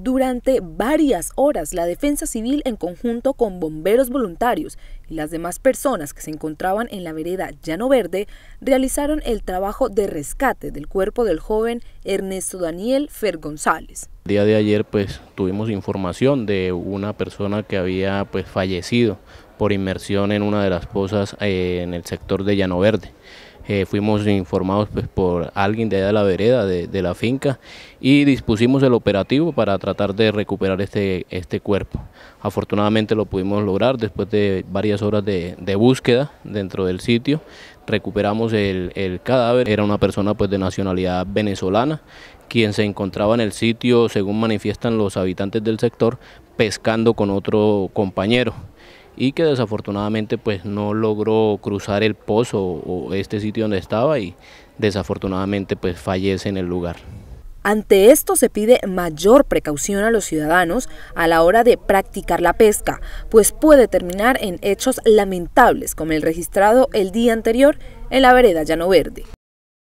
Durante varias horas, la defensa civil en conjunto con bomberos voluntarios y las demás personas que se encontraban en la vereda Llano Verde realizaron el trabajo de rescate del cuerpo del joven Ernesto Daniel Fer El día de ayer pues tuvimos información de una persona que había pues fallecido por inmersión en una de las pozas eh, en el sector de Llano Verde. Eh, fuimos informados pues, por alguien de allá de la vereda, de, la finca, y dispusimos el operativo para tratar de recuperar este, este cuerpo. Afortunadamente lo pudimos lograr después de varias horas de, búsqueda dentro del sitio, recuperamos el, cadáver. Era una persona pues de nacionalidad venezolana, quien se encontraba en el sitio, según manifiestan los habitantes del sector, pescando con otro compañero y que desafortunadamente pues no logró cruzar el pozo o este sitio donde estaba y desafortunadamente pues fallece en el lugar. Ante esto se pide mayor precaución a los ciudadanos a la hora de practicar la pesca, pues puede terminar en hechos lamentables como el registrado el día anterior en la vereda Llano Verde.